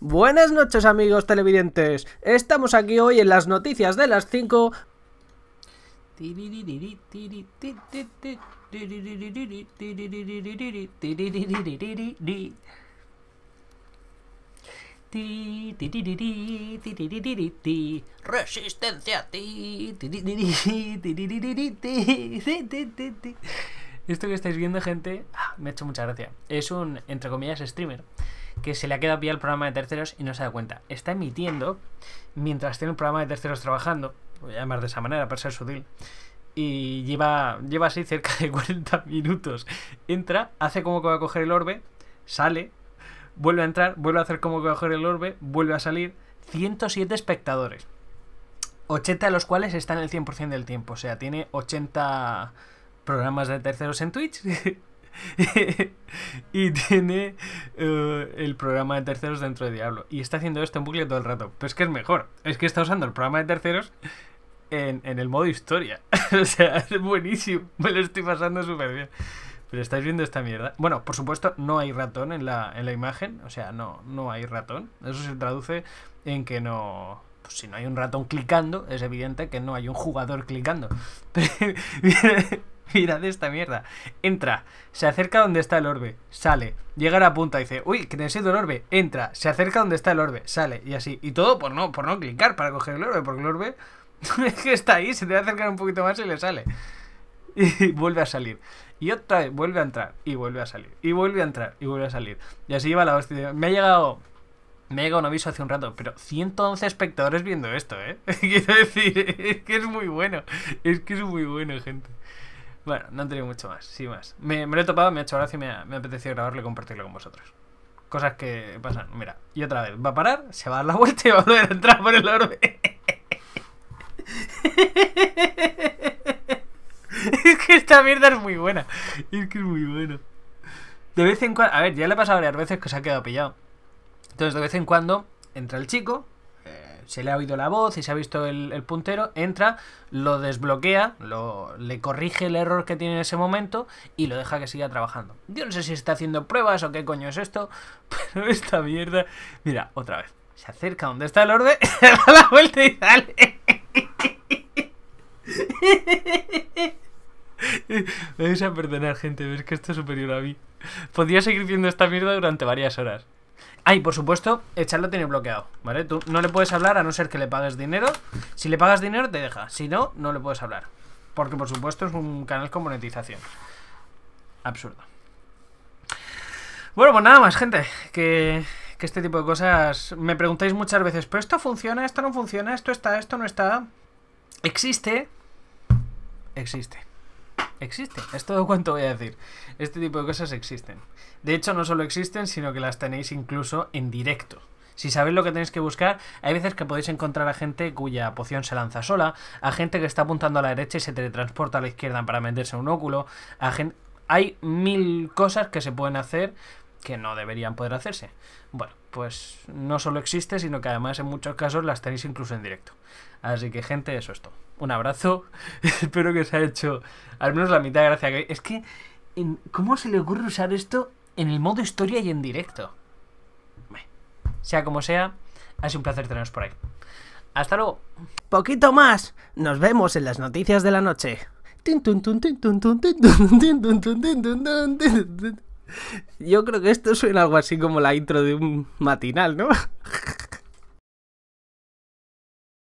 Buenas noches amigos televidentes, estamos aquí hoy en las noticias de las 5 Resistencia, Esto que estáis viendo, gente, me ha hecho mucha gracia. Es un, entre comillas, streamer que se le ha quedado pillado el programa de terceros y no se da cuenta. Está emitiendo mientras tiene un programa de terceros trabajando, voy a llamar de esa manera para ser sutil, y lleva, lleva así cerca de 40 minutos. Entra, hace como que va a coger el orbe, sale, vuelve a entrar, vuelve a hacer como que coger el orbe, vuelve a salir. 107 espectadores. 80 de los cuales están el 100% del tiempo. O sea, tiene 80 programas de terceros en Twitch. y tiene eh, el programa de terceros dentro de Diablo. Y está haciendo esto en bucle todo el rato. Pero es que es mejor. Es que está usando el programa de terceros en, en el modo historia. o sea, es buenísimo. Me lo estoy pasando súper bien. Pero estáis viendo esta mierda. Bueno, por supuesto, no hay ratón en la, imagen. O sea, no, no hay ratón. Eso se traduce en que no. Pues si no hay un ratón clicando, es evidente que no hay un jugador clicando. Mirad esta mierda. Entra, se acerca donde está el orbe, sale, llega a la punta y dice, uy, que sido el orbe, entra, se acerca donde está el orbe, sale, y así. Y todo por no, por no clicar para coger el orbe, porque el orbe es que está ahí, se te va a acercar un poquito más y le sale. Y vuelve a salir. Y otra vez vuelve a entrar y vuelve a salir. Y vuelve a entrar y vuelve a salir. Y así va la hostia. Me ha llegado me llegado un aviso hace un rato, pero 111 espectadores viendo esto, ¿eh? Quiero decir, es que es muy bueno. Es que es muy bueno, gente. Bueno, no han tenido mucho más, Sin más. Me, lo he topado, me ha hecho gracia y me ha, me grabarlo y compartirlo con vosotros. Cosas que pasan, mira. Y otra vez, va a parar, se va a dar la vuelta y va a volver a entrar por el orbe. Esta mierda es muy buena. Es que es muy buena. De vez en cuando... A ver, ya le ha pasado varias veces que se ha quedado pillado. Entonces, de vez en cuando entra el chico, eh, se le ha oído la voz y se ha visto el, el puntero, entra, lo desbloquea, lo, le corrige el error que tiene en ese momento y lo deja que siga trabajando. Yo no sé si está haciendo pruebas o qué coño es esto, pero esta mierda... Mira, otra vez. Se acerca donde está el orden, se da la vuelta y sale. Me vais a perdonar, gente, ves que esto es superior a mí. Podría seguir viendo esta mierda durante varias horas. Ay, ah, por supuesto, echarlo tiene bloqueado, ¿vale? Tú no le puedes hablar a no ser que le pagues dinero. Si le pagas dinero, te deja. Si no, no le puedes hablar. Porque, por supuesto, es un canal con monetización. Absurdo. Bueno, pues nada más, gente. que este tipo de cosas... Me preguntáis muchas veces, pero esto funciona, esto no funciona, esto está, esto no está... Existe. Existe existe. Es todo cuanto voy a decir. Este tipo de cosas existen. De hecho, no solo existen, sino que las tenéis incluso en directo. Si sabéis lo que tenéis que buscar, hay veces que podéis encontrar a gente cuya poción se lanza sola, a gente que está apuntando a la derecha y se teletransporta a la izquierda para meterse un óculo, a gente... Hay mil cosas que se pueden hacer que no deberían poder hacerse. Bueno, pues no solo existe, sino que además en muchos casos las tenéis incluso en directo. Así que gente, eso es todo. Un abrazo, espero que os haya hecho al menos la mitad de gracia que... Es que, ¿cómo se le ocurre usar esto en el modo historia y en directo? sea como sea, ha sido un placer teneros por ahí. Hasta luego. Poquito más. Nos vemos en las noticias de la noche. Yo creo que esto suena algo así como la intro de un matinal, ¿no?